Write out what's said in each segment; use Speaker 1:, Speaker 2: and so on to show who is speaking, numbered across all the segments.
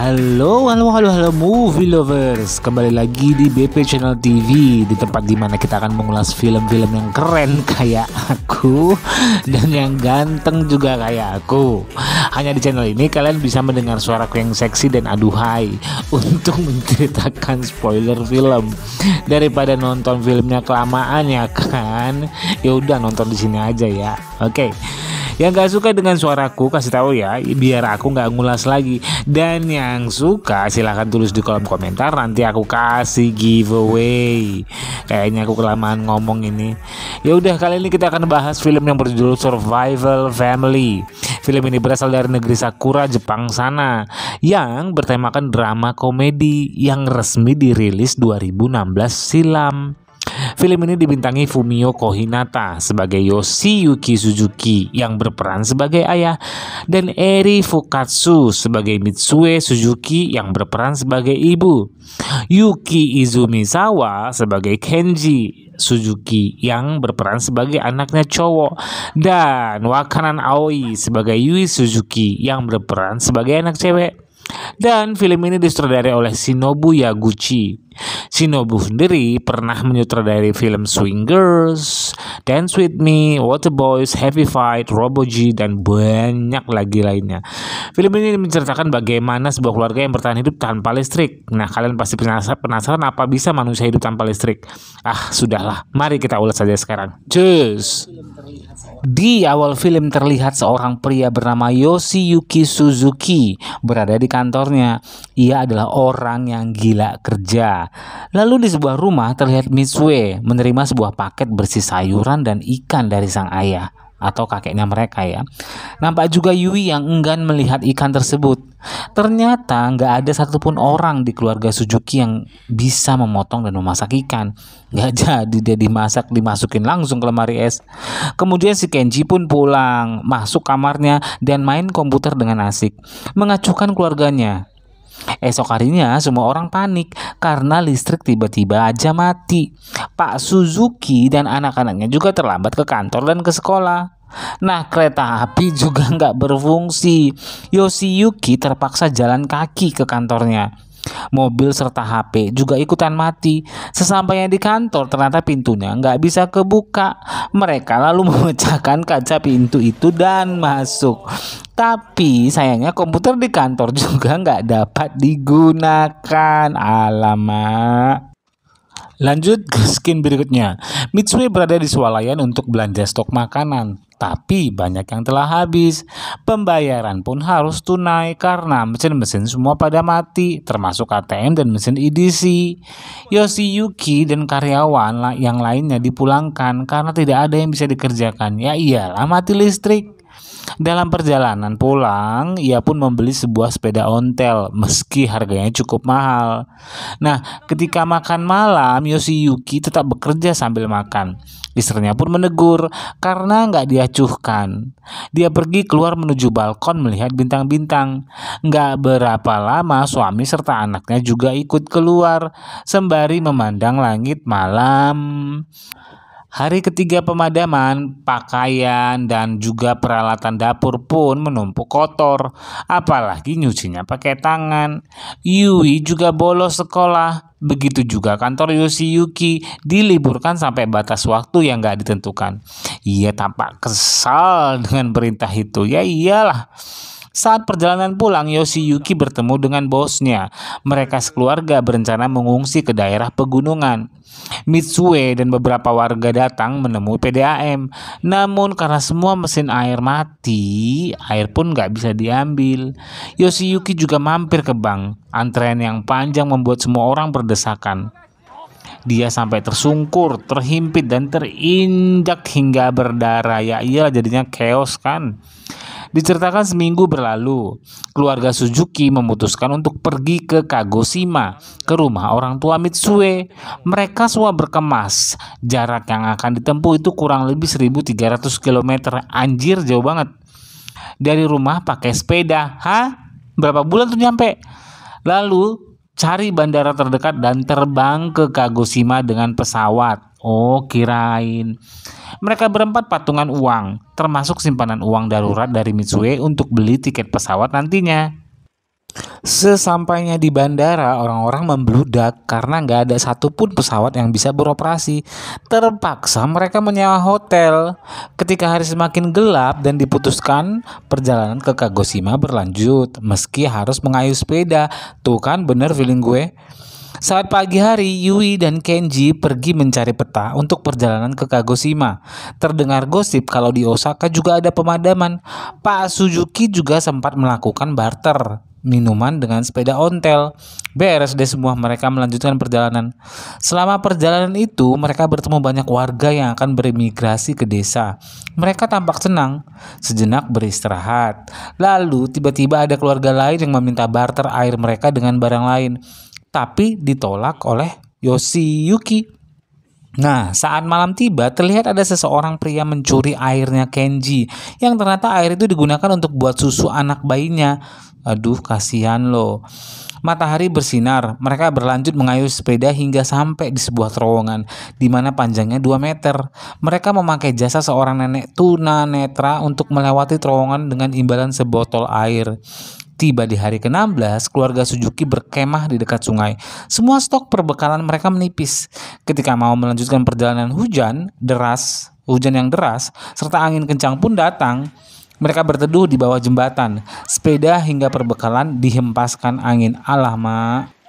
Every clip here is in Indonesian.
Speaker 1: Halo, halo, halo, halo movie lovers Kembali lagi di BP Channel TV Di tempat dimana kita akan mengulas film-film yang keren kayak aku Dan yang ganteng juga kayak aku Hanya di channel ini kalian bisa mendengar suaraku yang seksi dan aduhai Untuk menceritakan spoiler film Daripada nonton filmnya kelamaan ya kan Yaudah nonton di sini aja ya Oke okay. Yang gak suka dengan suaraku kasih tahu ya biar aku nggak ngulas lagi. Dan yang suka silahkan tulis di kolom komentar nanti aku kasih giveaway. Kayaknya aku kelamaan ngomong ini. Ya udah kali ini kita akan bahas film yang berjudul Survival Family. Film ini berasal dari negeri Sakura, Jepang sana yang bertemakan drama komedi yang resmi dirilis 2016 silam. Film ini dibintangi Fumio Kohinata sebagai Yoshiyuki Suzuki yang berperan sebagai ayah dan Eri Fukatsu sebagai Mitsue Suzuki yang berperan sebagai ibu. Yuki Izumi Izumisawa sebagai Kenji Suzuki yang berperan sebagai anaknya cowok dan Wakanan Aoi sebagai Yui Suzuki yang berperan sebagai anak cewek. Dan film ini disutradarai oleh Shinobu Yaguchi. Shinobu sendiri pernah menyutradari film Swingers, Dance With Me, Waterboys, Heavy Fight, G, dan banyak lagi lainnya. Film ini menceritakan bagaimana sebuah keluarga yang bertahan hidup tanpa listrik. Nah, kalian pasti penasaran apa bisa manusia hidup tanpa listrik? Ah, sudahlah. Mari kita ulas saja sekarang. Cus! Di awal film terlihat seorang pria bernama Yoshiyuki Suzuki berada di kantornya. Ia adalah orang yang gila kerja. Lalu di sebuah rumah terlihat Mitsue menerima sebuah paket bersih sayuran dan ikan dari sang ayah atau kakeknya mereka ya. Nampak juga Yui yang enggan melihat ikan tersebut. Ternyata nggak ada satupun orang di keluarga Suzuki yang bisa memotong dan memasak ikan. Nggak jadi dia dimasak dimasukin langsung ke lemari es. Kemudian si Kenji pun pulang, masuk kamarnya dan main komputer dengan asik. Mengacuhkan keluarganya. Esok harinya semua orang panik karena listrik tiba-tiba aja mati. Pak Suzuki dan anak-anaknya juga terlambat ke kantor dan ke sekolah. Nah kereta api juga nggak berfungsi. Yoshiyuki terpaksa jalan kaki ke kantornya mobil serta HP juga ikutan mati. Sesampainya di kantor ternyata pintunya nggak bisa kebuka. Mereka lalu memecahkan kaca pintu itu dan masuk. Tapi sayangnya komputer di kantor juga nggak dapat digunakan. Alamak. Lanjut ke skin berikutnya. Mitsui berada di swalayan untuk belanja stok makanan, tapi banyak yang telah habis. Pembayaran pun harus tunai karena mesin-mesin semua pada mati, termasuk ATM dan mesin EDC. Yoshiyuki dan karyawan yang lainnya dipulangkan karena tidak ada yang bisa dikerjakan. Ya iyalah mati listrik. Dalam perjalanan pulang, ia pun membeli sebuah sepeda ontel meski harganya cukup mahal. Nah, ketika makan malam, Yoshiyuki tetap bekerja sambil makan. Istrinya pun menegur karena nggak diacuhkan. Dia pergi keluar menuju balkon melihat bintang-bintang. Nggak berapa lama suami serta anaknya juga ikut keluar sembari memandang langit malam. Hari ketiga pemadaman, pakaian dan juga peralatan dapur pun menumpuk kotor, apalagi nyucinya pakai tangan. Yui juga bolos sekolah, begitu juga kantor Yuki diliburkan sampai batas waktu yang gak ditentukan. Ia tampak kesal dengan perintah itu, ya iyalah. Saat perjalanan pulang, Yuki bertemu dengan bosnya. Mereka sekeluarga berencana mengungsi ke daerah pegunungan. Mitsue dan beberapa warga datang menemui PDAM. Namun karena semua mesin air mati, air pun gak bisa diambil. Yoshiyuki juga mampir ke bank. Antrean yang panjang membuat semua orang berdesakan. Dia sampai tersungkur, terhimpit, dan terinjak hingga berdarah. Ya iyalah jadinya chaos kan. Diceritakan seminggu berlalu, keluarga Suzuki memutuskan untuk pergi ke Kagoshima, ke rumah orang tua Mitsue. Mereka semua berkemas. Jarak yang akan ditempuh itu kurang lebih 1300 km. Anjir, jauh banget. Dari rumah pakai sepeda. ha? Berapa bulan tuh nyampe? Lalu cari bandara terdekat dan terbang ke Kagoshima dengan pesawat. Oh, kirain. Mereka berempat patungan uang, termasuk simpanan uang darurat dari Mitsue untuk beli tiket pesawat nantinya. Sesampainya di bandara, orang-orang membludak karena nggak ada satupun pesawat yang bisa beroperasi. Terpaksa mereka menyewa hotel. Ketika hari semakin gelap dan diputuskan, perjalanan ke Kagoshima berlanjut meski harus mengayuh sepeda. Tuh kan bener feeling gue. Saat pagi hari, Yui dan Kenji pergi mencari peta untuk perjalanan ke Kagoshima. Terdengar gosip kalau di Osaka juga ada pemadaman. Pak Suzuki juga sempat melakukan barter minuman dengan sepeda ontel. Beres deh semua mereka melanjutkan perjalanan. Selama perjalanan itu, mereka bertemu banyak warga yang akan berimigrasi ke desa. Mereka tampak senang, sejenak beristirahat. Lalu tiba-tiba ada keluarga lain yang meminta barter air mereka dengan barang lain tapi ditolak oleh Yoshiyuki. Nah, saat malam tiba, terlihat ada seseorang pria mencuri airnya Kenji, yang ternyata air itu digunakan untuk buat susu anak bayinya. Aduh, kasihan loh. Matahari bersinar, mereka berlanjut mengayuh sepeda hingga sampai di sebuah terowongan, di mana panjangnya 2 meter. Mereka memakai jasa seorang nenek tuna netra untuk melewati terowongan dengan imbalan sebotol air. Tiba di hari ke-16, keluarga Suzuki berkemah di dekat sungai. Semua stok perbekalan mereka menipis. Ketika mau melanjutkan perjalanan hujan deras, hujan yang deras, serta angin kencang pun datang. Mereka berteduh di bawah jembatan. Sepeda hingga perbekalan dihempaskan angin. Alah, Mak.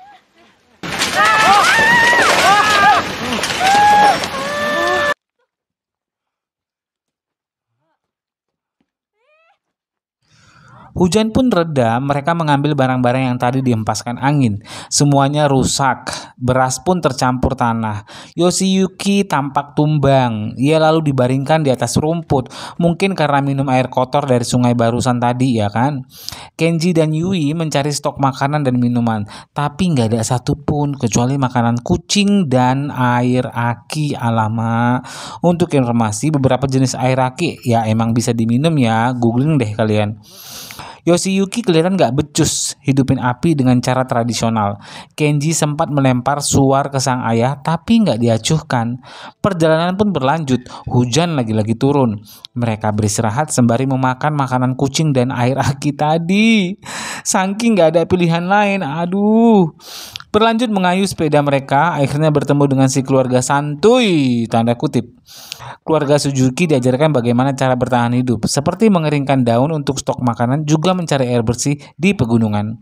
Speaker 1: Hujan pun reda, mereka mengambil barang-barang yang tadi dihempaskan angin. Semuanya rusak, beras pun tercampur tanah. Yoshiyuki tampak tumbang. Ia lalu dibaringkan di atas rumput, mungkin karena minum air kotor dari sungai barusan tadi ya kan. Kenji dan Yui mencari stok makanan dan minuman, tapi nggak ada satupun kecuali makanan kucing dan air aki alama. Untuk informasi, beberapa jenis air aki ya emang bisa diminum ya, googling deh kalian. Yoshiyuki kelihatan gak becus hidupin api dengan cara tradisional. Kenji sempat melempar suar ke sang ayah tapi gak diacuhkan. Perjalanan pun berlanjut, hujan lagi-lagi turun. Mereka beristirahat sembari memakan makanan kucing dan air aki tadi. Saking gak ada pilihan lain, aduh. Berlanjut mengayuh sepeda mereka, akhirnya bertemu dengan si keluarga santuy, tanda kutip. Keluarga Suzuki diajarkan bagaimana cara bertahan hidup, seperti mengeringkan daun untuk stok makanan, juga mencari air bersih di pegunungan.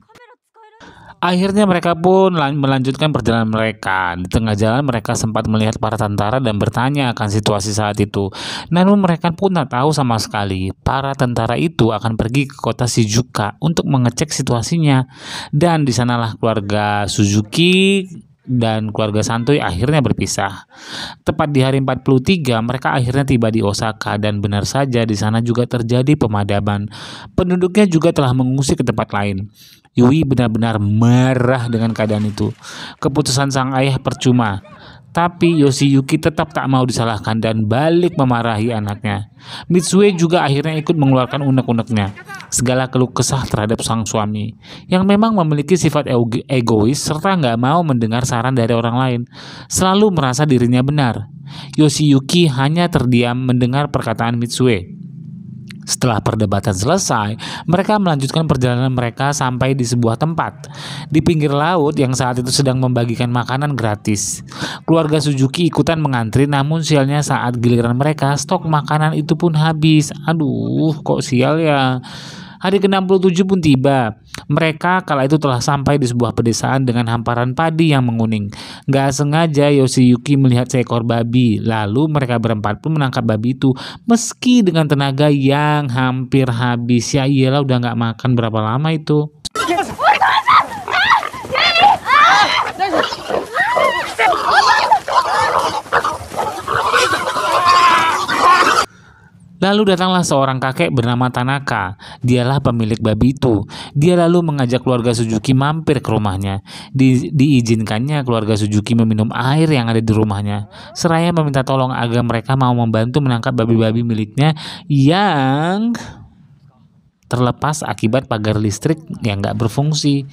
Speaker 1: Akhirnya mereka pun melanjutkan perjalanan mereka. Di tengah jalan mereka sempat melihat para tentara dan bertanya akan situasi saat itu. Namun mereka pun tak tahu sama sekali. Para tentara itu akan pergi ke kota Shizuka untuk mengecek situasinya. Dan di sanalah keluarga Suzuki dan keluarga Santoy akhirnya berpisah. Tepat di hari 43, mereka akhirnya tiba di Osaka dan benar saja di sana juga terjadi pemadaman. Penduduknya juga telah mengungsi ke tempat lain. Yui benar-benar marah dengan keadaan itu. Keputusan sang ayah percuma. Tapi Yoshiyuki tetap tak mau disalahkan dan balik memarahi anaknya. Mitsue juga akhirnya ikut mengeluarkan unek-uneknya. Segala keluh kesah terhadap sang suami yang memang memiliki sifat egois serta nggak mau mendengar saran dari orang lain. Selalu merasa dirinya benar. Yoshiyuki hanya terdiam mendengar perkataan Mitsue. Setelah perdebatan selesai, mereka melanjutkan perjalanan mereka sampai di sebuah tempat di pinggir laut yang saat itu sedang membagikan makanan gratis. Keluarga Suzuki ikutan mengantri namun sialnya saat giliran mereka stok makanan itu pun habis. Aduh, kok sial ya. Hari ke-67 pun tiba. Mereka kala itu telah sampai di sebuah pedesaan dengan hamparan padi yang menguning. Gak sengaja Yoshiyuki melihat seekor babi, lalu mereka berempat pun menangkap babi itu meski dengan tenaga yang hampir habis. Ya iyalah udah gak makan berapa lama itu. Oh Lalu datanglah seorang kakek bernama Tanaka. Dialah pemilik babi itu. Dia lalu mengajak keluarga Suzuki mampir ke rumahnya. Di, diizinkannya keluarga Suzuki meminum air yang ada di rumahnya. Seraya meminta tolong agar mereka mau membantu menangkap babi-babi miliknya yang terlepas akibat pagar listrik yang nggak berfungsi.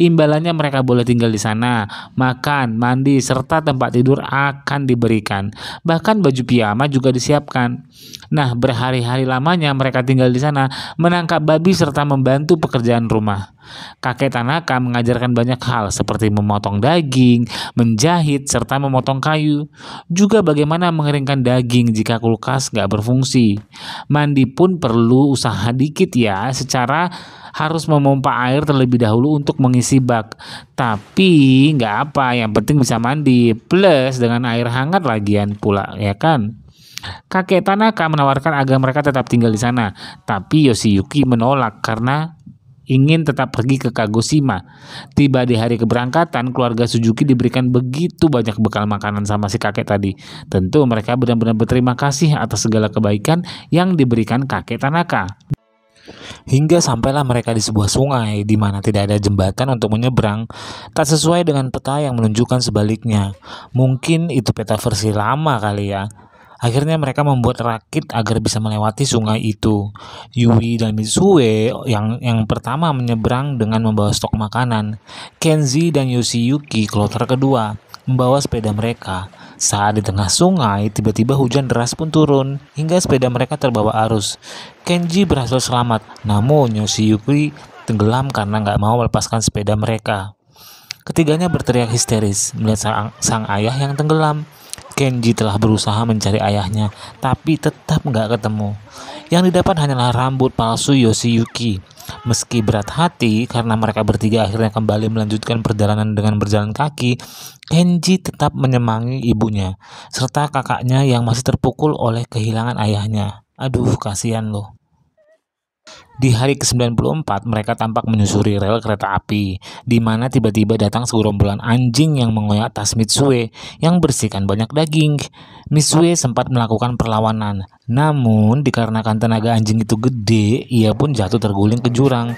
Speaker 1: Imbalannya mereka boleh tinggal di sana, makan, mandi, serta tempat tidur akan diberikan. Bahkan baju piyama juga disiapkan. Nah, berhari-hari lamanya mereka tinggal di sana, menangkap babi serta membantu pekerjaan rumah. Kakek Tanaka mengajarkan banyak hal seperti memotong daging, menjahit, serta memotong kayu. Juga bagaimana mengeringkan daging jika kulkas nggak berfungsi. Mandi pun perlu usaha dikit ya, secara harus memompa air terlebih dahulu untuk mengisi bak. Tapi nggak apa, yang penting bisa mandi. Plus dengan air hangat lagian pula, ya kan? Kakek Tanaka menawarkan agar mereka tetap tinggal di sana, tapi Yoshiyuki menolak karena ingin tetap pergi ke Kagoshima. Tiba di hari keberangkatan, keluarga Suzuki diberikan begitu banyak bekal makanan sama si kakek tadi. Tentu mereka benar-benar berterima kasih atas segala kebaikan yang diberikan kakek Tanaka. Hingga sampailah mereka di sebuah sungai di mana tidak ada jembatan untuk menyeberang, tak sesuai dengan peta yang menunjukkan sebaliknya. Mungkin itu peta versi lama kali ya. Akhirnya mereka membuat rakit agar bisa melewati sungai itu. Yui dan Mitsue yang yang pertama menyeberang dengan membawa stok makanan. Kenzi dan Yoshiyuki kloter kedua membawa sepeda mereka. Saat di tengah sungai, tiba-tiba hujan deras pun turun hingga sepeda mereka terbawa arus. Kenji berhasil selamat, namun Yoshiyuki tenggelam karena nggak mau melepaskan sepeda mereka. Ketiganya berteriak histeris melihat sang, sang ayah yang tenggelam. Kenji telah berusaha mencari ayahnya, tapi tetap nggak ketemu. Yang didapat hanyalah rambut palsu Yoshiyuki. Meski berat hati karena mereka bertiga akhirnya kembali melanjutkan perjalanan dengan berjalan kaki, Kenji tetap menyemangi ibunya serta kakaknya yang masih terpukul oleh kehilangan ayahnya. Aduh, kasihan loh. Di hari ke-94, mereka tampak menyusuri rel kereta api, di mana tiba-tiba datang segerombolan anjing yang mengoyak tas Mitsue yang bersihkan banyak daging. Mitsue sempat melakukan perlawanan, namun dikarenakan tenaga anjing itu gede, ia pun jatuh terguling ke jurang.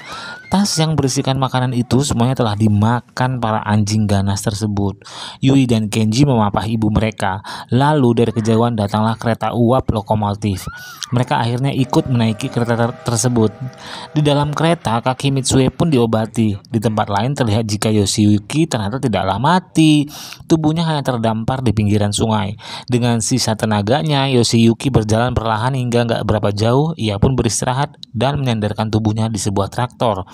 Speaker 1: Tas yang berisikan makanan itu semuanya telah dimakan para anjing ganas tersebut. Yui dan Kenji memapah ibu mereka. Lalu dari kejauhan datanglah kereta uap lokomotif. Mereka akhirnya ikut menaiki kereta ter tersebut. Di dalam kereta, kaki Mitsue pun diobati. Di tempat lain terlihat jika Yoshiyuki ternyata tidaklah mati. Tubuhnya hanya terdampar di pinggiran sungai. Dengan sisa tenaganya, Yoshiyuki berjalan perlahan hingga nggak berapa jauh. Ia pun beristirahat dan menyandarkan tubuhnya di sebuah traktor.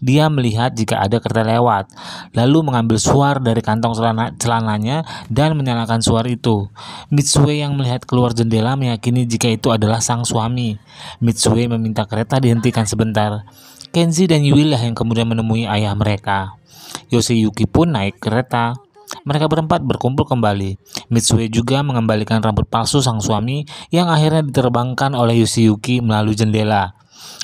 Speaker 1: Dia melihat jika ada kereta lewat, lalu mengambil suar dari kantong celana celananya dan menyalakan suar itu. Mitsue yang melihat keluar jendela meyakini jika itu adalah sang suami. Mitsue meminta kereta dihentikan sebentar. Kenzi dan lah yang kemudian menemui ayah mereka. Yoshiyuki pun naik kereta. Mereka berempat berkumpul kembali. Mitsue juga mengembalikan rambut palsu sang suami yang akhirnya diterbangkan oleh Yoshiyuki melalui jendela.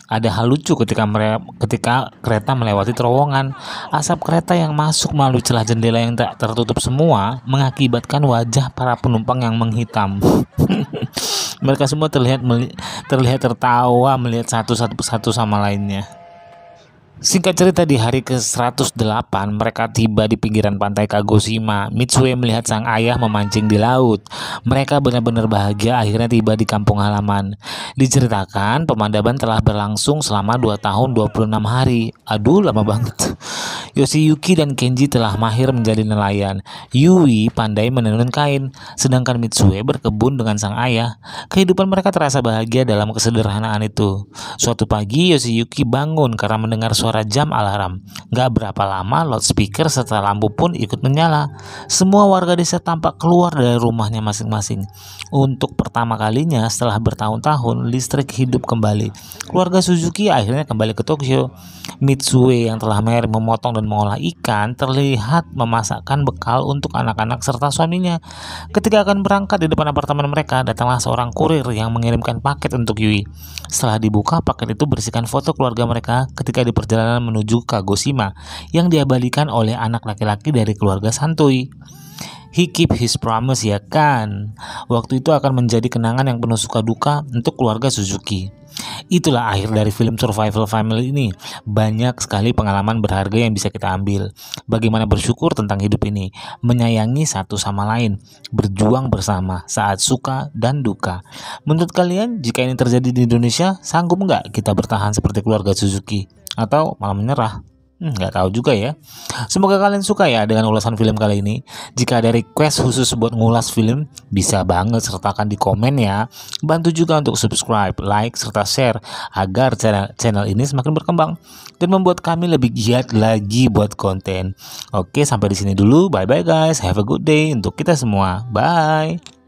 Speaker 1: Ada hal lucu ketika mere- ketika kereta melewati terowongan. Asap kereta yang masuk melalui celah jendela yang tak tertutup semua mengakibatkan wajah para penumpang yang menghitam. Mereka semua terlihat meli- terlihat tertawa melihat satu satu satu sama lainnya. Singkat cerita di hari ke-108 mereka tiba di pinggiran pantai Kagoshima. Mitsue melihat sang ayah memancing di laut. Mereka benar-benar bahagia akhirnya tiba di kampung halaman. Diceritakan pemandaban telah berlangsung selama 2 tahun 26 hari. Aduh lama banget. Yoshiyuki dan Kenji telah mahir menjadi nelayan. Yui pandai menenun kain, sedangkan Mitsue berkebun dengan sang ayah. Kehidupan mereka terasa bahagia dalam kesederhanaan itu. Suatu pagi, Yoshiyuki bangun karena mendengar suara jam alarm. Gak berapa lama, loudspeaker serta lampu pun ikut menyala. Semua warga desa tampak keluar dari rumahnya masing-masing. Untuk pertama kalinya setelah bertahun-tahun, listrik hidup kembali. Keluarga Suzuki akhirnya kembali ke Tokyo. Mitsue yang telah mahir memotong dan mengolah ikan terlihat memasakkan bekal untuk anak-anak serta suaminya. Ketika akan berangkat di depan apartemen mereka, datanglah seorang kurir yang mengirimkan paket untuk Yui. Setelah dibuka, paket itu berisikan foto keluarga mereka ketika di perjalanan menuju Kagoshima yang diabadikan oleh anak laki-laki dari keluarga Santui. He keep his promise ya kan. Waktu itu akan menjadi kenangan yang penuh suka duka untuk keluarga Suzuki. Itulah akhir dari film Survival Family ini. Banyak sekali pengalaman berharga yang bisa kita ambil. Bagaimana bersyukur tentang hidup ini, menyayangi satu sama lain, berjuang bersama saat suka dan duka. Menurut kalian, jika ini terjadi di Indonesia, sanggup nggak kita bertahan seperti keluarga Suzuki? Atau malah menyerah? Hmm, nggak hmm, tahu juga ya. Semoga kalian suka ya dengan ulasan film kali ini. Jika ada request khusus buat ngulas film, bisa banget sertakan di komen ya. Bantu juga untuk subscribe, like, serta share agar channel, channel ini semakin berkembang dan membuat kami lebih giat lagi buat konten. Oke, sampai di sini dulu. Bye bye guys. Have a good day untuk kita semua. Bye.